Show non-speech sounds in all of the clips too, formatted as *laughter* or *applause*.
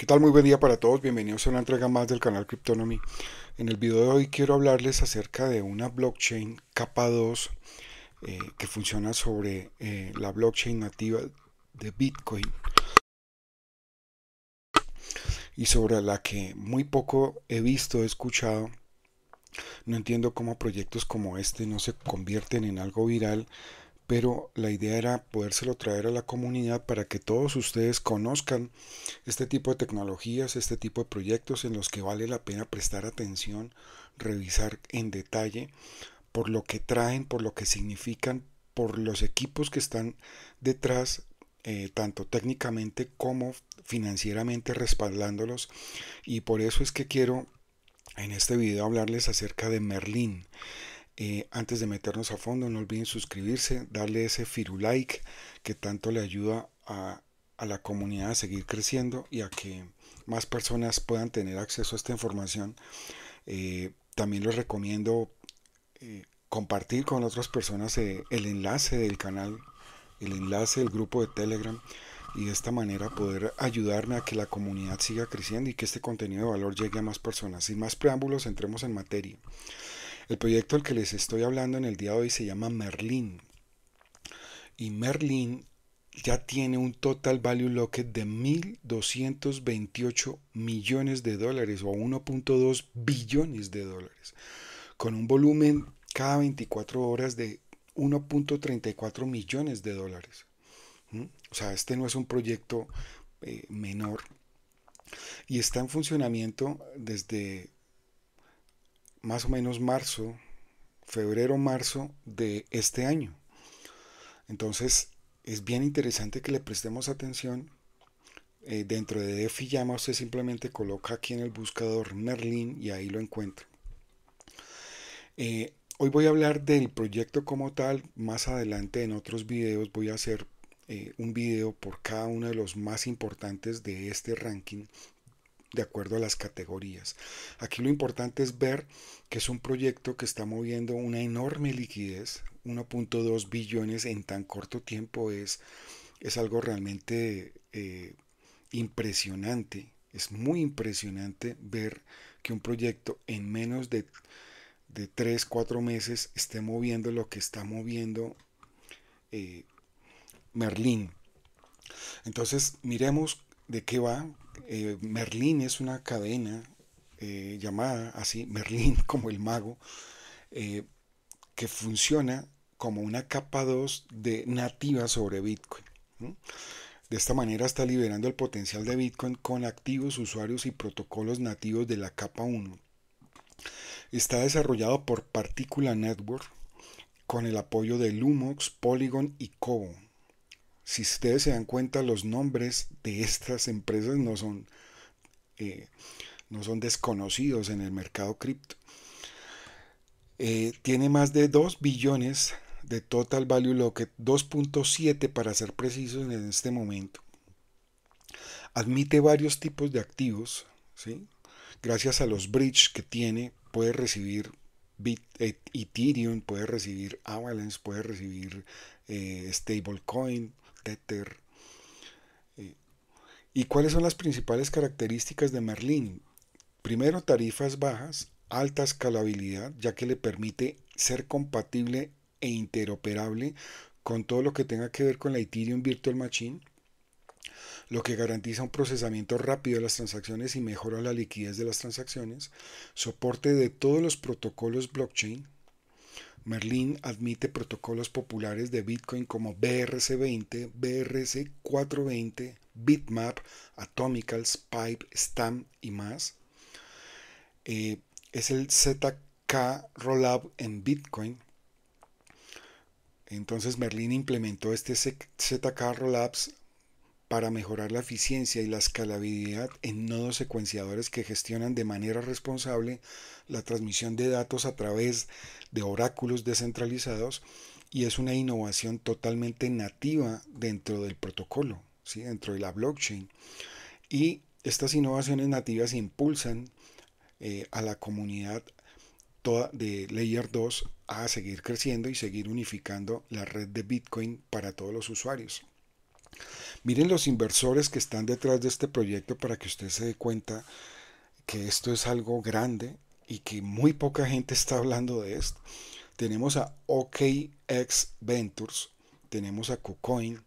¿Qué tal? Muy buen día para todos, bienvenidos a una entrega más del canal Cryptonomy. En el video de hoy quiero hablarles acerca de una blockchain capa 2 eh, que funciona sobre eh, la blockchain nativa de Bitcoin y sobre la que muy poco he visto, he escuchado. No entiendo cómo proyectos como este no se convierten en algo viral pero la idea era podérselo traer a la comunidad para que todos ustedes conozcan este tipo de tecnologías, este tipo de proyectos en los que vale la pena prestar atención, revisar en detalle por lo que traen, por lo que significan, por los equipos que están detrás, eh, tanto técnicamente como financieramente respaldándolos. Y por eso es que quiero en este video hablarles acerca de Merlin. Eh, antes de meternos a fondo, no olviden suscribirse, darle ese firulike que tanto le ayuda a, la comunidad a seguir creciendo y a que más personas puedan tener acceso a esta información. Eh, también les recomiendo eh, compartir con otras personas el enlace del canal, el enlace del grupo de Telegram y de esta manera poder ayudarme a que la comunidad siga creciendo y que este contenido de valor llegue a más personas. Sin más preámbulos, entremos en materia. El proyecto al que les estoy hablando en el día de hoy se llama Merlin. Y Merlin ya tiene un total value locket de 1.228 millones de dólares o 1.2 billones de dólares, con un volumen cada 24 horas de 1.34 millones de dólares. ¿Mm? O sea, este no es un proyecto eh, menor y está en funcionamiento desde más o menos marzo, febrero-marzo de este año. Entonces, es bien interesante que le prestemos atención. Eh, dentro de Defi Llama, usted simplemente coloca aquí en el buscador Merlin y ahí lo encuentra. Eh, hoy voy a hablar del proyecto como tal. Más adelante en otros videos voy a hacer eh, un video por cada uno de los más importantes de este ranking de acuerdo a las categorías. Aquí lo importante es ver que es un proyecto que está moviendo una enorme liquidez, 1.2 billones en tan corto tiempo es, es algo realmente eh, impresionante. Es muy impresionante ver que un proyecto en menos de, de 3, 4 meses esté moviendo lo que está moviendo eh, Merlín. Entonces miremos de qué va, eh, Merlin es una cadena eh, llamada así, *laughs* Merlin como el mago, eh, que funciona como una capa 2 de nativa sobre Bitcoin. De esta manera está liberando el potencial de Bitcoin con activos, usuarios y protocolos nativos de la capa 1. Está desarrollado por Particula Network con el apoyo de Lumox, Polygon y Cobo si ustedes se dan cuenta, los nombres de estas empresas no son, eh, no son desconocidos en el mercado cripto. Eh, tiene más de 2 billones de total value locket, 2.7 para ser precisos en este momento. Admite varios tipos de activos, gracias a los bridge que tiene, puede recibir eh, Ethereum, puede recibir Avalanche, puede recibir stablecoin, Tether eh, ¿Y cuáles son las principales características de Merlin? Primero, tarifas bajas, alta escalabilidad, ya que le permite ser compatible e interoperable con todo lo que tenga que ver con la Ethereum Virtual Machine, lo que garantiza un procesamiento rápido de las transacciones y mejora la liquidez de las transacciones, soporte de todos los protocolos blockchain, Merlin admite protocolos populares de Bitcoin como BRC20, BRC420, Bitmap, Atomicals, Pipe, Stam y más. Eh, es el ZK Rollup en Bitcoin. Entonces Merlin implementó este ZK Rollups para mejorar la eficiencia y la escalabilidad en nodos secuenciadores que gestionan de manera responsable la transmisión de datos a través de oráculos descentralizados y es una innovación totalmente nativa dentro del protocolo, dentro de la blockchain. Y estas innovaciones nativas impulsan eh, a la comunidad toda de Layer 2 a seguir creciendo y seguir unificando la red de Bitcoin para todos los usuarios. Miren los inversores que están detrás de este proyecto para que usted se dé cuenta que esto es algo grande y que muy poca gente está hablando de esto. Tenemos a OKX Ventures, tenemos a KuCoin,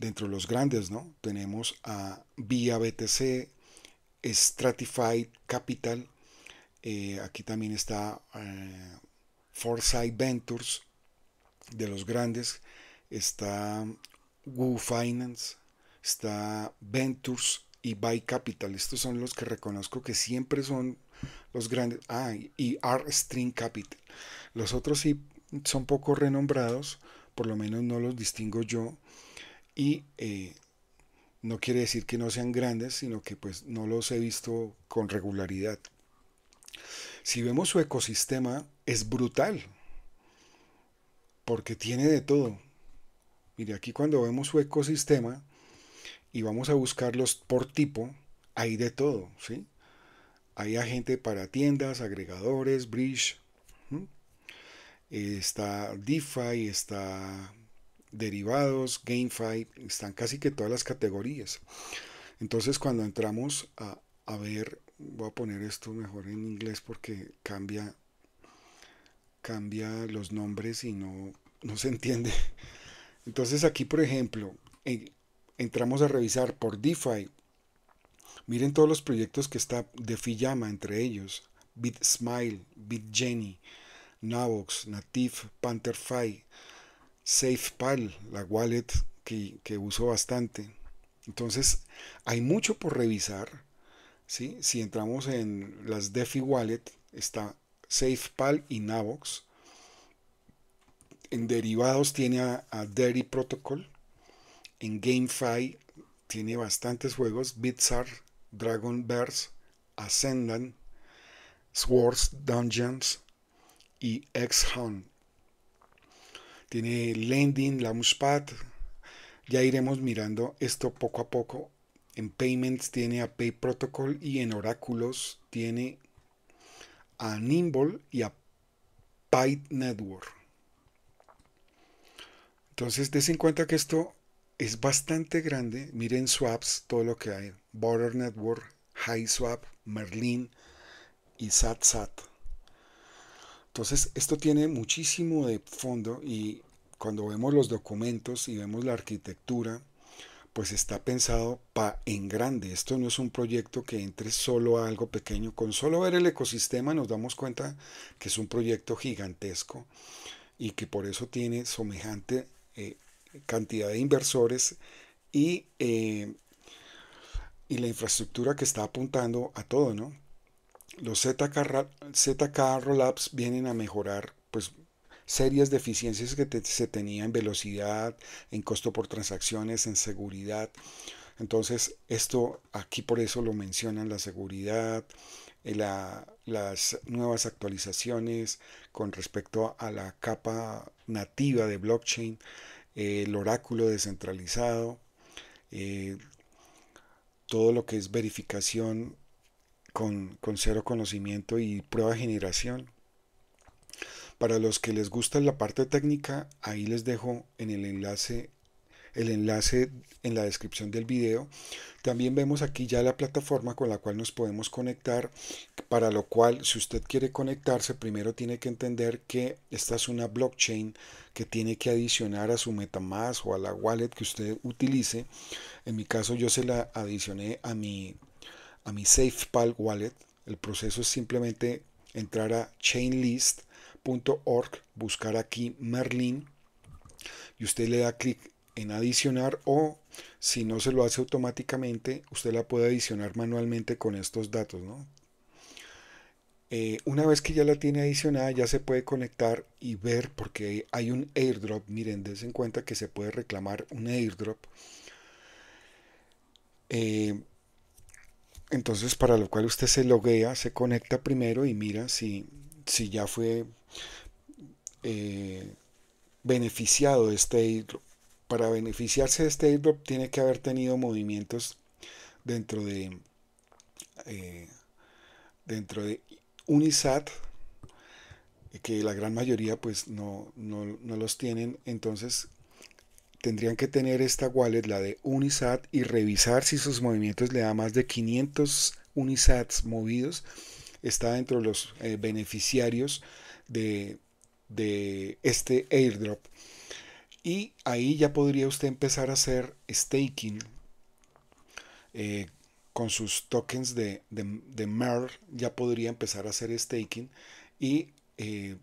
dentro de los grandes, ¿no? Tenemos a Via BTC, Stratified Capital, eh, aquí también está eh, Ventures, de los grandes, está Woo Finance, está Ventures y Buy Capital. Estos son los que reconozco que siempre son los grandes. Ah, y R String Capital. Los otros sí son poco renombrados, por lo menos no los distingo yo. Y eh, no quiere decir que no sean grandes, sino que pues no los he visto con regularidad. Si vemos su ecosistema, es brutal, porque tiene de todo. Mire, aquí cuando vemos su ecosistema y vamos a buscarlos por tipo, hay de todo, ¿sí? Hay agente para tiendas, agregadores, bridge, está DeFi, está derivados, GameFi, están casi que todas las categorías. Entonces cuando entramos a, a ver, voy a poner esto mejor en inglés porque cambia, cambia los nombres y no, no se entiende entonces aquí, por ejemplo, entramos a revisar por DeFi. Miren todos los proyectos que está DeFi llama entre ellos. BitSmile, Jenny, Navox, Native, PantherFi, SafePal, la wallet que, que uso bastante. Entonces, hay mucho por revisar. Si entramos en las DeFi Wallet, está SafePal y Navox en derivados tiene a, Dairy Protocol. En GameFi tiene bastantes juegos. Bizarre, Dragon Verse, Ascendant, Swords, Dungeons y X-Hunt. Tiene Lending, Launchpad. Ya iremos mirando esto poco a poco. En Payments tiene a Pay Protocol y en Oráculos tiene a Nimble y a Byte Network. Entonces, des en cuenta que esto es bastante grande. Miren swaps, todo lo que hay. Border Network, High Swap, Merlin y SatSat. Entonces, esto tiene muchísimo de fondo y cuando vemos los documentos y vemos la arquitectura, pues está pensado para en grande. Esto no es un proyecto que entre solo a algo pequeño. Con solo ver el ecosistema nos damos cuenta que es un proyecto gigantesco y que por eso tiene semejante eh, cantidad de inversores y, eh, y, la infraestructura que está apuntando a todo, ¿no? Los ZK, ZK Rollups vienen a mejorar pues, serias deficiencias que se tenía en velocidad, en costo por transacciones, en seguridad. Entonces, esto aquí por eso lo mencionan la seguridad, eh, las nuevas actualizaciones con respecto a la capa nativa de blockchain, eh, el oráculo descentralizado, eh, todo lo que es verificación con, con cero conocimiento y prueba de generación. Para los que les gusta la parte técnica, ahí les dejo en el enlace el enlace en la descripción del video. También vemos aquí ya la plataforma con la cual nos podemos conectar, para lo cual si usted quiere conectarse, primero tiene que entender que esta es una blockchain que tiene que adicionar a su Metamask o a la wallet que usted utilice. En mi caso yo se la adicioné a mi, a mi SafePal wallet. El proceso es simplemente entrar a chainlist.org, buscar aquí Merlin y usted le da clic en adicionar o si no se lo hace automáticamente, usted la puede adicionar manualmente con estos datos. ¿no? Eh, una vez que ya la tiene adicionada, ya se puede conectar y ver porque hay un airdrop. Miren, dense en cuenta que se puede reclamar un airdrop. Eh, entonces, para lo cual usted se loguea, se conecta primero y mira si, si ya fue eh, beneficiado este airdrop para beneficiarse de este airdrop tiene que haber tenido movimientos dentro de eh, dentro de Unisat que la gran mayoría pues no, los tienen entonces tendrían que tener esta wallet la de Unisat y revisar si sus movimientos le da más de 500 Unisats movidos está dentro de los eh, beneficiarios de, de este airdrop y ahí ya podría usted empezar a hacer staking eh, con sus tokens de, de, MER, ya podría empezar a hacer staking. Y eh,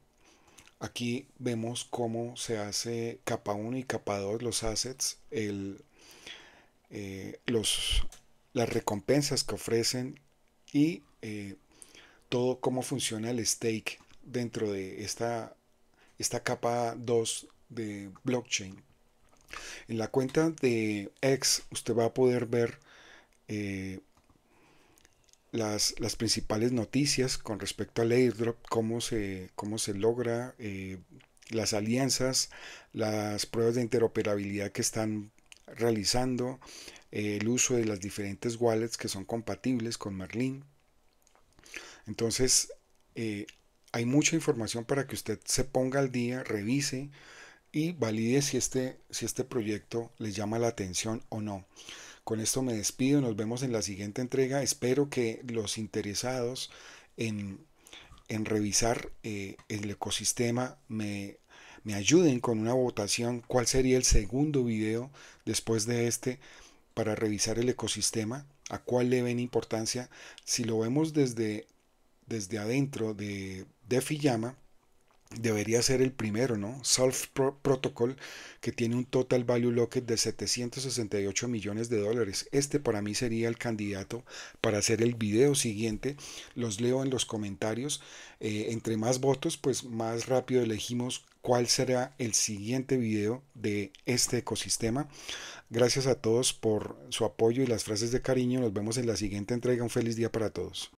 aquí vemos cómo se hace capa 1 y capa 2 los assets, eh, los, las recompensas que ofrecen y todo cómo funciona el stake dentro de esta, esta capa 2 de blockchain. En la cuenta de X usted va a poder ver eh, las, principales noticias con respecto al airdrop, cómo se, cómo se logra, eh, las alianzas, las pruebas de interoperabilidad que están realizando, eh, el uso de las diferentes wallets que son compatibles con Merlin. Entonces, hay mucha información para que usted se ponga al día, revise y valide si este, si este proyecto les llama la atención o no. Con esto me despido, nos vemos en la siguiente entrega. Espero que los interesados en, revisar eh, el ecosistema me, ayuden con una votación cuál sería el segundo video después de este para revisar el ecosistema, a cuál le ven importancia. Si lo vemos desde, desde adentro de, de Fiyama, debería ser el primero, ¿no? Solve Protocol, que tiene un total value locket de 768 millones de dólares. Este para mí sería el candidato para hacer el video siguiente. Los leo en los comentarios. Eh, entre más votos, pues más rápido elegimos cuál será el siguiente video de este ecosistema. Gracias a todos por su apoyo y las frases de cariño. Nos vemos en la siguiente entrega. Un feliz día para todos.